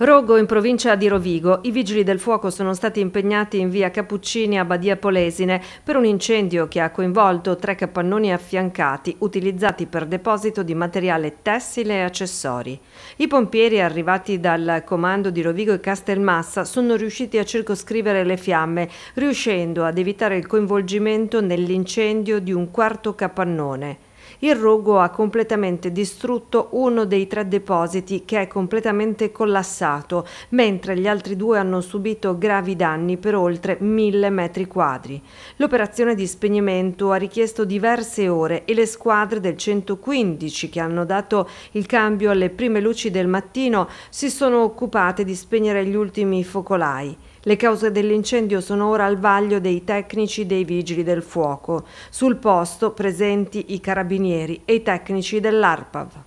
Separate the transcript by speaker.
Speaker 1: Rogo in provincia di Rovigo. I vigili del fuoco sono stati impegnati in via Cappuccini a Badia Polesine per un incendio che ha coinvolto tre capannoni affiancati utilizzati per deposito di materiale tessile e accessori. I pompieri arrivati dal comando di Rovigo e Castelmassa sono riusciti a circoscrivere le fiamme, riuscendo ad evitare il coinvolgimento nell'incendio di un quarto capannone. Il rogo ha completamente distrutto uno dei tre depositi che è completamente collassato, mentre gli altri due hanno subito gravi danni per oltre mille metri quadri. L'operazione di spegnimento ha richiesto diverse ore e le squadre del 115 che hanno dato il cambio alle prime luci del mattino si sono occupate di spegnere gli ultimi focolai. Le cause dell'incendio sono ora al vaglio dei tecnici dei vigili del fuoco. Sul posto presenti i carabinieri e i tecnici dell'ARPAV.